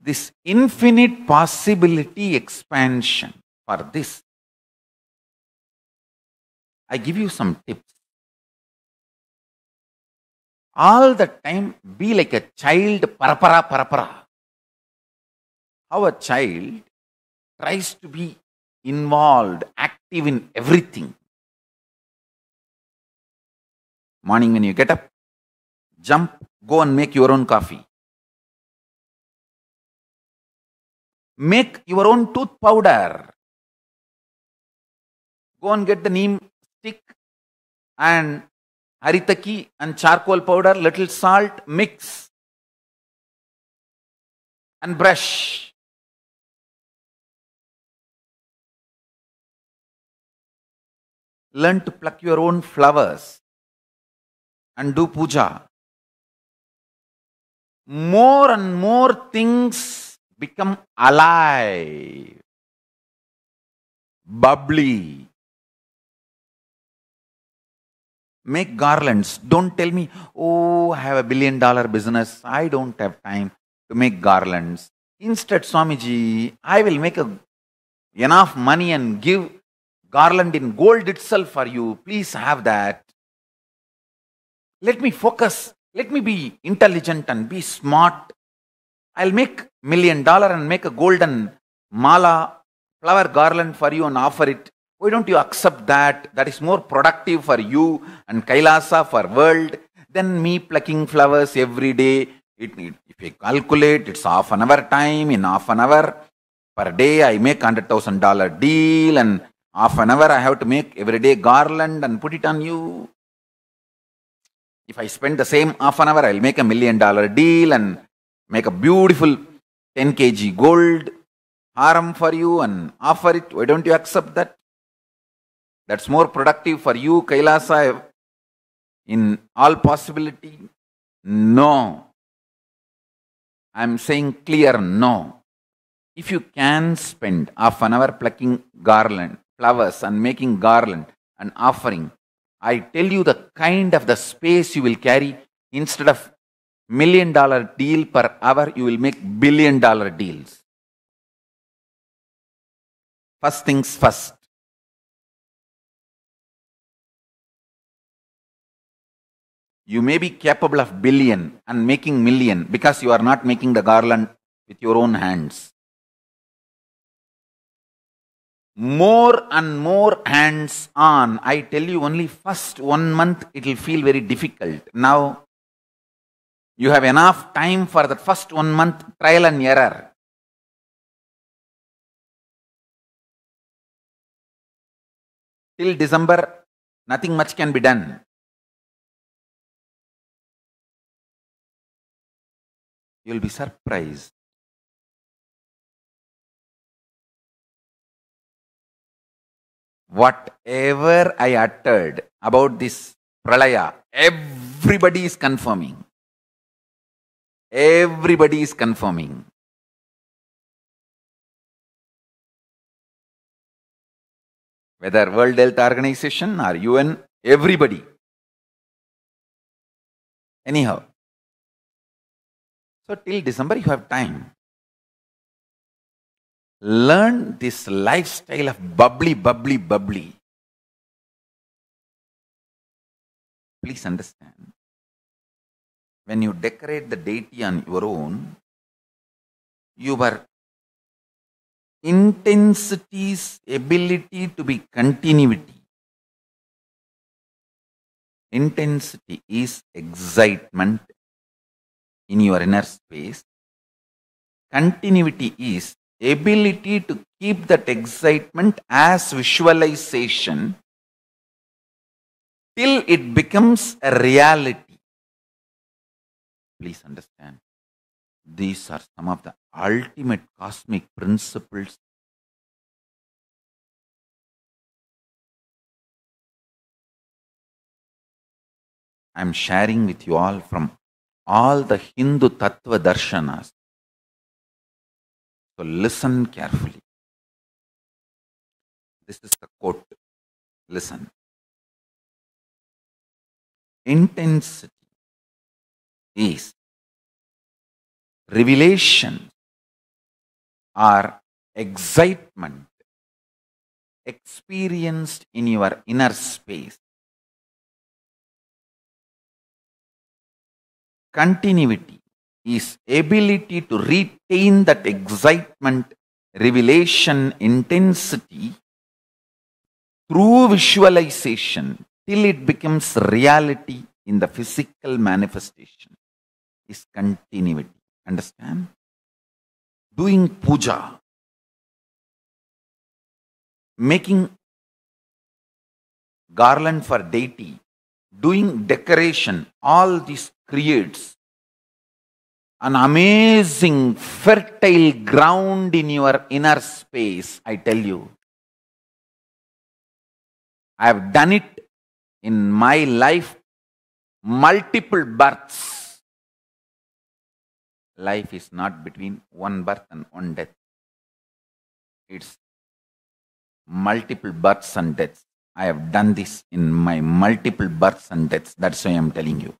this infinite possibility expansion for this. I give you some tips. All the time be like a child parapara parapara. How a child tries to be involved, active in everything. Morning when you get up, jump, go and make your own coffee. Make your own tooth powder. Go and get the neem stick and haritaki and charcoal powder, little salt, mix and brush. Learn to pluck your own flowers and do puja. More and more things become alive, bubbly. Make garlands. Don't tell me, oh, I have a billion dollar business. I don't have time to make garlands. Instead, Swamiji, I will make a, enough money and give garland in gold itself for you. Please have that. Let me focus. Let me be intelligent and be smart. I'll make million dollar and make a golden mala flower garland for you and offer it why don't you accept that that is more productive for you and kailasa for world than me plucking flowers every day it, it, if you calculate it's half an hour time in half an hour per day i make $100000 deal and half an hour i have to make every day garland and put it on you if i spend the same half an hour i'll make a million dollar deal and make a beautiful 10 kg gold, haram for you and offer it. Why don't you accept that? That's more productive for you, Kailasa, in all possibility. No. I'm saying clear no. If you can spend half an hour plucking garland, flowers and making garland and offering, I tell you the kind of the space you will carry instead of million dollar deal per hour, you will make billion dollar deals. First things first. You may be capable of billion and making million because you are not making the garland with your own hands. More and more hands on. I tell you, only first one month it will feel very difficult. Now you have enough time for the first one month trial and error. Till December, nothing much can be done. You'll be surprised. Whatever I uttered about this pralaya, everybody is confirming. Everybody is conforming. Whether World Health Organization or UN, everybody. Anyhow. So till December you have time. Learn this lifestyle of bubbly, bubbly, bubbly. Please understand when you decorate the deity on your own, your intensity's ability to be continuity. Intensity is excitement in your inner space. Continuity is ability to keep that excitement as visualization till it becomes a reality. Please understand. These are some of the ultimate cosmic principles I am sharing with you all from all the Hindu Tattva Darshanas. So listen carefully. This is the quote. Listen. Intensity these revelation or excitement experienced in your inner space. Continuity is ability to retain that excitement, revelation, intensity through visualization till it becomes reality in the physical manifestation is continuity. Understand? Doing puja, making garland for deity, doing decoration, all this creates an amazing fertile ground in your inner space, I tell you. I have done it in my life multiple births life is not between one birth and one death. It's multiple births and deaths. I have done this in my multiple births and deaths. That's why I'm telling you.